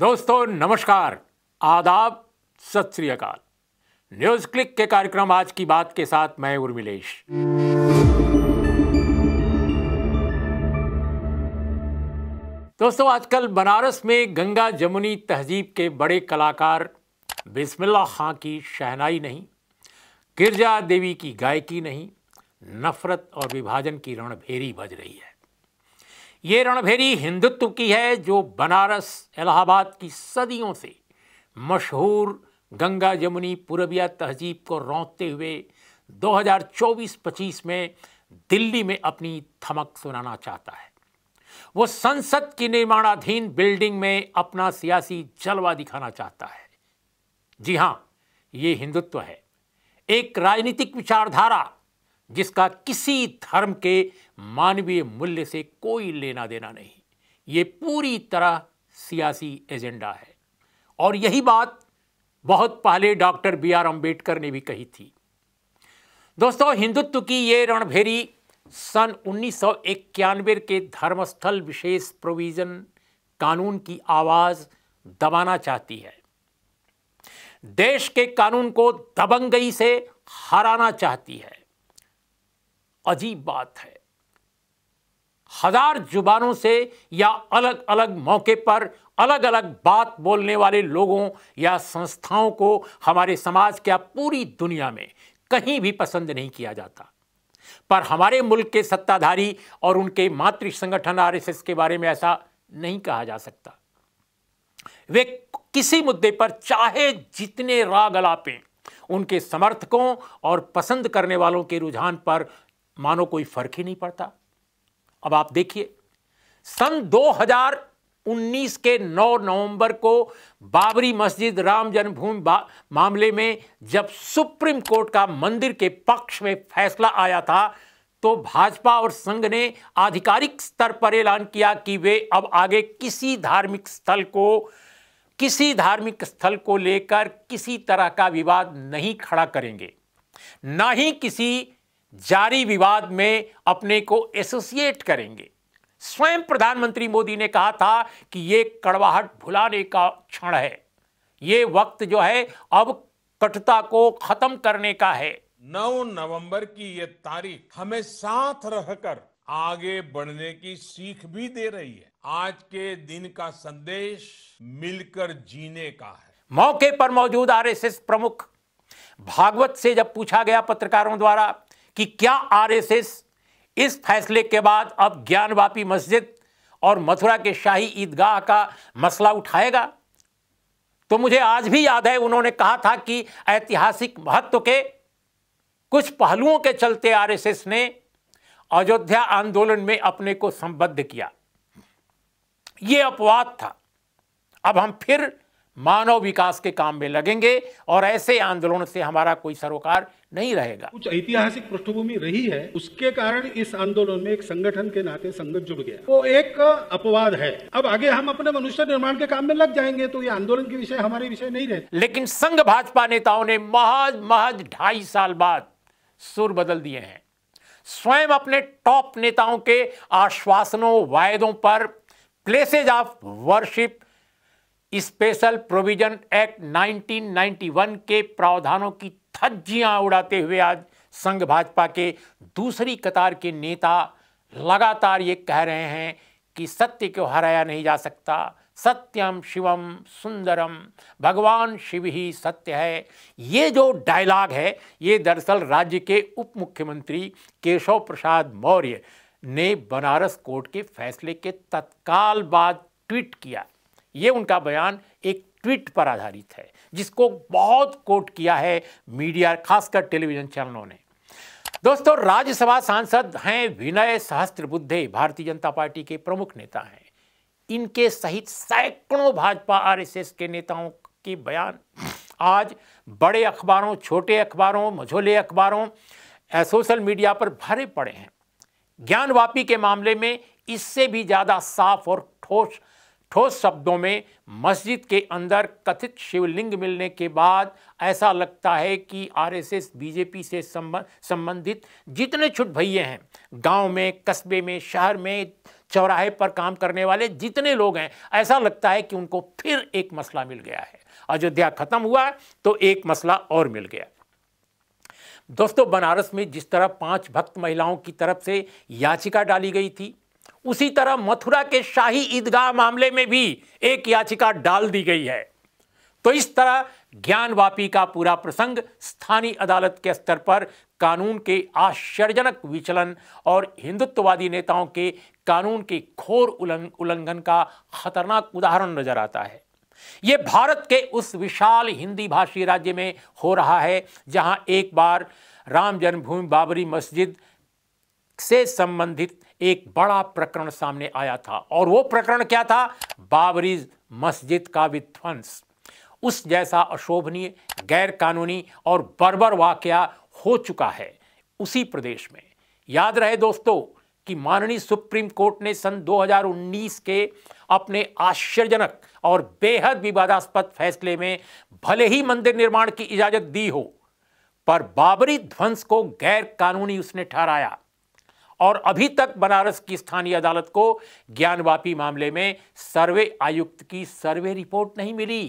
दोस्तों नमस्कार आदाब सत श्री अकाल न्यूज क्लिक के कार्यक्रम आज की बात के साथ मैं उर्मिलेश दोस्तों आजकल बनारस में गंगा जमुनी तहजीब के बड़े कलाकार बिस्मिल्ला खां की शहनाई नहीं गिरजा देवी की गायकी नहीं नफरत और विभाजन की रणभेरी बज रही है ये रणभेरी हिंदुत्व की है जो बनारस इलाहाबाद की सदियों से मशहूर गंगा जमुनी पूर्विया तहजीब को रौंदते हुए 2024-25 में दिल्ली में अपनी थमक सुनाना चाहता है वो संसद की निर्माणाधीन बिल्डिंग में अपना सियासी जलवा दिखाना चाहता है जी हां ये हिंदुत्व है एक राजनीतिक विचारधारा जिसका किसी धर्म के मानवीय मूल्य से कोई लेना देना नहीं ये पूरी तरह सियासी एजेंडा है और यही बात बहुत पहले डॉक्टर बी आर अम्बेडकर ने भी कही थी दोस्तों हिंदुत्व की ये रणभेरी सन उन्नीस के धर्मस्थल विशेष प्रोविज़न कानून की आवाज़ दबाना चाहती है देश के कानून को दबंगई से हराना चाहती है अजीब बात है हजार जुबानों से या अलग अलग मौके पर अलग अलग बात बोलने वाले लोगों या संस्थाओं को हमारे समाज क्या पूरी दुनिया में कहीं भी पसंद नहीं किया जाता पर हमारे मुल्क के सत्ताधारी और उनके मातृ संगठन आरएसएस के बारे में ऐसा नहीं कहा जा सकता वे किसी मुद्दे पर चाहे जितने राग अलापें उनके समर्थकों और पसंद करने वालों के रुझान पर मानो कोई फर्क ही नहीं पड़ता अब आप देखिए सन 2019 के 9 नवंबर को बाबरी मस्जिद राम जन्मभूमि मामले में जब सुप्रीम कोर्ट का मंदिर के पक्ष में फैसला आया था तो भाजपा और संघ ने आधिकारिक स्तर पर ऐलान किया कि वे अब आगे किसी धार्मिक स्थल को किसी धार्मिक स्थल को लेकर किसी तरह का विवाद नहीं खड़ा करेंगे ना ही किसी जारी विवाद में अपने को एसोसिएट करेंगे स्वयं प्रधानमंत्री मोदी ने कहा था कि ये कड़वाहट भुलाने का क्षण है ये वक्त जो है अब कटुता को खत्म करने का है 9 नवंबर की यह तारीख हमें साथ रहकर आगे बढ़ने की सीख भी दे रही है आज के दिन का संदेश मिलकर जीने का है मौके पर मौजूद आरएसएस प्रमुख भागवत से जब पूछा गया पत्रकारों द्वारा कि क्या आरएसएस इस फैसले के बाद अब ज्ञानवापी मस्जिद और मथुरा के शाही ईदगाह का मसला उठाएगा तो मुझे आज भी याद है उन्होंने कहा था कि ऐतिहासिक महत्व के कुछ पहलुओं के चलते आरएसएस ने अयोध्या आंदोलन में अपने को संबद्ध किया ये अपवाद था अब हम फिर मानव विकास के काम में लगेंगे और ऐसे आंदोलन से हमारा कोई सरोकार नहीं रहेगा कुछ ऐतिहासिक पृष्ठभूमि रही है उसके कारण इस आंदोलन में एक संगठन के नाते संगत जुड़ गया वो एक अपवाद है अब आगे हम अपने मनुष्य निर्माण के काम में लग जाएंगे तो ये आंदोलन के विषय हमारे विषय नहीं रहे लेकिन संघ भाजपा नेताओं ने महज महज ढाई साल बाद सुर बदल दिए हैं स्वयं अपने टॉप नेताओं के आश्वासनों वायदों पर places of worship special provision act 1991 के प्रावधानों की थज्जियां उड़ाते हुए आज संघ भाजपा के दूसरी कतार के नेता लगातार ये कह रहे हैं कि सत्य को हराया नहीं जा सकता सत्यम शिवम सुंदरम भगवान शिव ही सत्य है ये जो डायलॉग है ये दरअसल राज्य के उप मुख्यमंत्री केशव प्रसाद मौर्य ने बनारस कोर्ट के फैसले के तत्काल बाद ट्वीट किया ये उनका बयान एक ट्वीट पर आधारित है जिसको बहुत कोट किया है मीडिया खासकर टेलीविजन चैनलों ने दोस्तों राज्यसभा सांसद हैं विनय बुद्धे भारतीय जनता पार्टी के प्रमुख नेता हैं इनके सहित सैकड़ों भाजपा आरएसएस के नेताओं के बयान आज बड़े अखबारों छोटे अखबारों मझोले अखबारों सोशल मीडिया पर भरे पड़े हैं ज्ञानवापी के मामले में इससे भी ज़्यादा साफ और ठोस ठोस शब्दों में मस्जिद के अंदर कथित शिवलिंग मिलने के बाद ऐसा लगता है कि आरएसएस बीजेपी से संबंधित जितने छुट भैये हैं गांव में कस्बे में शहर में चौराहे पर काम करने वाले जितने लोग हैं ऐसा लगता है कि उनको फिर एक मसला मिल गया है अयोध्या खत्म हुआ तो एक मसला और मिल गया दोस्तों बनारस में जिस तरह पांच भक्त महिलाओं की तरफ से याचिका डाली गई थी उसी तरह मथुरा के शाही ईदगाह मामले में भी एक याचिका डाल दी गई है तो इस तरह ज्ञानवापी का पूरा प्रसंग स्थानीय अदालत के स्तर पर कानून के आश्चर्यजनक विचलन और हिंदुत्ववादी नेताओं के कानून के घोर उल्लंघन का खतरनाक उदाहरण नजर आता है ये भारत के उस विशाल हिंदी भाषी राज्य में हो रहा है जहां एक बार राम जन्मभूमि बाबरी मस्जिद से संबंधित एक बड़ा प्रकरण सामने आया था और वो प्रकरण क्या था बाबरी मस्जिद का विध्वंस उस जैसा अशोभनीय गैरकानूनी और बर्बर वाकया हो चुका है उसी प्रदेश में याद रहे दोस्तों कि माननीय सुप्रीम कोर्ट ने सन 2019 के अपने आश्चर्यजनक और बेहद विवादास्पद फैसले में भले ही मंदिर निर्माण की इजाज़त दी हो पर बाबरी ध्वंस को गैर कानूनी उसने ठहराया और अभी तक बनारस की स्थानीय अदालत को ज्ञानवापी मामले में सर्वे आयुक्त की सर्वे रिपोर्ट नहीं मिली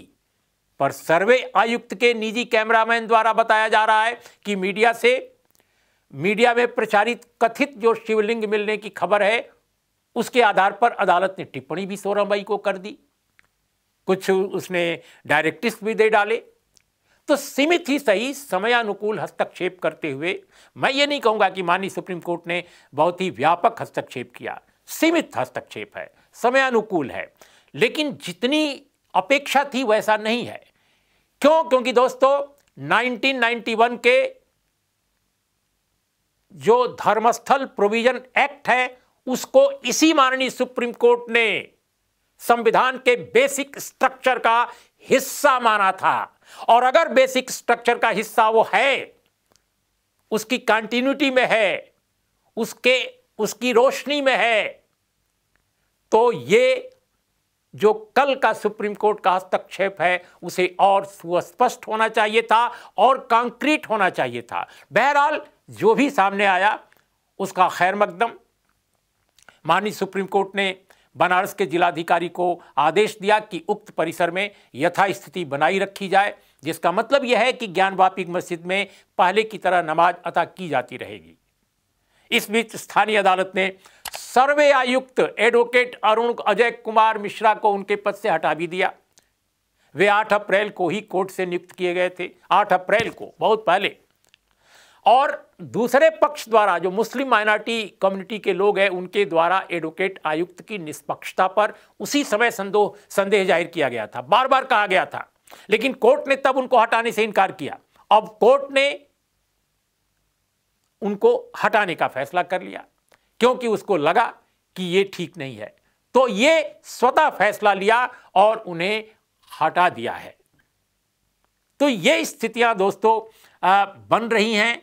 पर सर्वे आयुक्त के निजी कैमरामैन द्वारा बताया जा रहा है कि मीडिया से मीडिया में प्रचारित कथित जो शिवलिंग मिलने की खबर है उसके आधार पर अदालत ने टिप्पणी भी सोलह मई को कर दी कुछ उसने डायरेक्टिव भी दे डाले तो सीमित ही सही समयानुकूल हस्तक्षेप करते हुए मैं ये नहीं कहूंगा कि माननीय सुप्रीम कोर्ट ने बहुत ही व्यापक हस्तक्षेप किया सीमित हस्तक्षेप है समयानुकूल है लेकिन जितनी अपेक्षा थी वैसा नहीं है क्यों क्योंकि दोस्तों 1991 के जो धर्मस्थल प्रोविजन एक्ट है उसको इसी माननीय सुप्रीम कोर्ट ने संविधान के बेसिक स्ट्रक्चर का हिस्सा माना था और अगर बेसिक स्ट्रक्चर का हिस्सा वो है उसकी कंटिन्यूटी में है उसके उसकी रोशनी में है तो ये जो कल का सुप्रीम कोर्ट का हस्तक्षेप है उसे और सुस्पष्ट होना चाहिए था और कंक्रीट होना चाहिए था बहरहाल जो भी सामने आया उसका खैर मकदम माननीय सुप्रीम कोर्ट ने बनारस के जिलाधिकारी को आदेश दिया कि उक्त परिसर में यथास्थिति बनाई रखी जाए जिसका मतलब यह है कि ज्ञान मस्जिद में पहले की तरह नमाज अदा की जाती रहेगी इस बीच स्थानीय अदालत ने सर्वे आयुक्त एडवोकेट अरुण अजय कुमार मिश्रा को उनके पद से हटा भी दिया वे 8 अप्रैल को ही कोर्ट से नियुक्त किए गए थे 8 अप्रैल को बहुत पहले और दूसरे पक्ष द्वारा जो मुस्लिम माइनॉरिटी कम्युनिटी के लोग हैं उनके द्वारा एडवोकेट आयुक्त की निष्पक्षता पर उसी समय संदोह संदेह जाहिर किया गया था बार बार कहा गया था लेकिन कोर्ट ने तब उनको हटाने से इनकार किया अब कोर्ट ने उनको हटाने का फैसला कर लिया क्योंकि उसको लगा कि यह ठीक नहीं है तो यह स्वतः फैसला लिया और उन्हें हटा दिया है तो यह स्थितियां दोस्तों बन रही हैं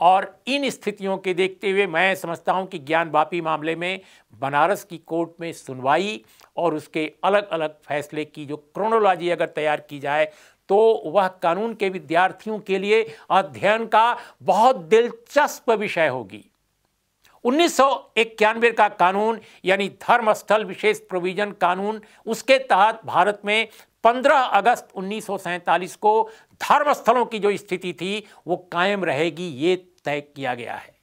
और इन स्थितियों के देखते हुए मैं समझता हूं कि ज्ञान बापी मामले में बनारस की कोर्ट में सुनवाई और उसके अलग अलग फैसले की जो क्रोनोलॉजी अगर तैयार की जाए तो वह कानून के विद्यार्थियों के लिए अध्ययन का बहुत दिलचस्प विषय होगी उन्नीस सौ इक्यानवे का कानून यानी धर्मस्थल विशेष प्रोविजन कानून उसके तहत भारत में 15 अगस्त उन्नीस को धर्मस्थलों की जो स्थिति थी वो कायम रहेगी ये तय किया गया है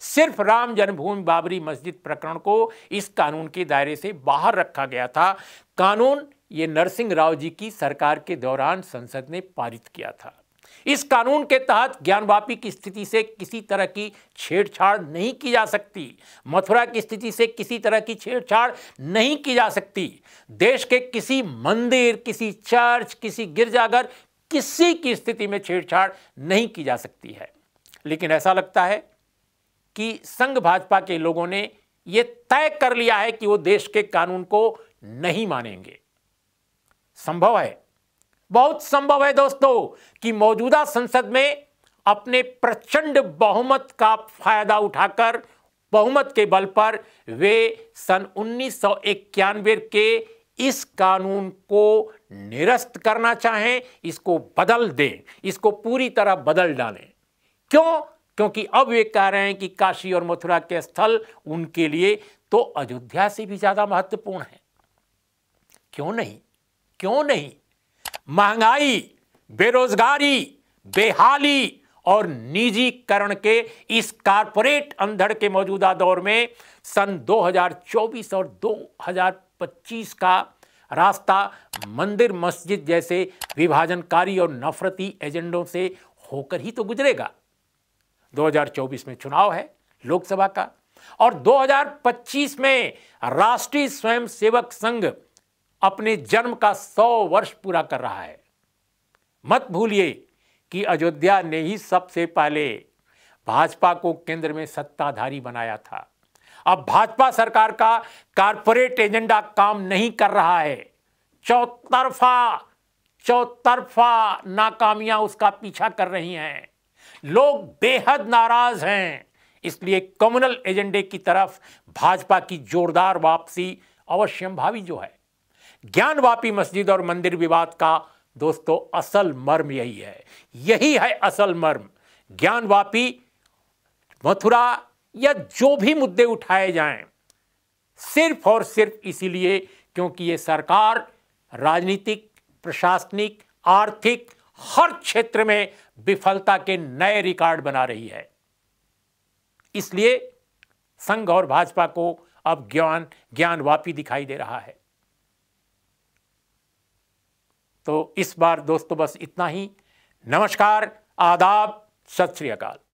सिर्फ राम जन्मभूमि बाबरी मस्जिद प्रकरण को इस कानून के दायरे से बाहर रखा गया था कानून ये नरसिंह राव जी की सरकार के दौरान संसद ने पारित किया था इस कानून के तहत ज्ञानवापी की स्थिति से किसी तरह की छेड़छाड़ नहीं की जा सकती मथुरा की स्थिति से किसी तरह की छेड़छाड़ नहीं की जा सकती देश के किसी मंदिर किसी चर्च किसी गिरजाघर किसी की स्थिति में छेड़छाड़ नहीं की जा सकती है लेकिन ऐसा लगता है कि संघ भाजपा के लोगों ने यह तय कर लिया है कि वो देश के कानून को नहीं मानेंगे संभव है बहुत संभव है दोस्तों कि मौजूदा संसद में अपने प्रचंड बहुमत का फायदा उठाकर बहुमत के बल पर वे सन उन्नीस के इस कानून को निरस्त करना चाहें इसको बदल दें इसको पूरी तरह बदल डालें क्यों क्योंकि अब वे कह रहे हैं कि काशी और मथुरा के स्थल उनके लिए तो अयोध्या से भी ज़्यादा महत्वपूर्ण है क्यों नहीं क्यों नहीं महंगाई बेरोजगारी बेहाली और निजीकरण के इस कारपोरेट अंधड़ के मौजूदा दौर में सन 2024 और 2025 का रास्ता मंदिर मस्जिद जैसे विभाजनकारी और नफरती एजेंडों से होकर ही तो गुजरेगा 2024 में चुनाव है लोकसभा का और 2025 में राष्ट्रीय स्वयंसेवक संघ अपने जन्म का 100 वर्ष पूरा कर रहा है मत भूलिए कि अयोध्या ने ही सबसे पहले भाजपा को केंद्र में सत्ताधारी बनाया था अब भाजपा सरकार का कारपोरेट एजेंडा काम नहीं कर रहा है चौतरफा चौतरफा नाकामियां उसका पीछा कर रही हैं लोग बेहद नाराज हैं इसलिए कम्युनल एजेंडे की तरफ भाजपा की जोरदार वापसी अवश्यम भावी जो है ज्ञानवापी मस्जिद और मंदिर विवाद का दोस्तों असल मर्म यही है यही है असल मर्म ज्ञानवापी मथुरा या जो भी मुद्दे उठाए जाएं सिर्फ और सिर्फ इसीलिए क्योंकि ये सरकार राजनीतिक प्रशासनिक आर्थिक हर क्षेत्र में विफलता के नए रिकॉर्ड बना रही है इसलिए संघ और भाजपा को अब ज्ञान ज्ञान वापी दिखाई दे रहा है तो इस बार दोस्तों बस इतना ही नमस्कार आदाब सत श्री अकाल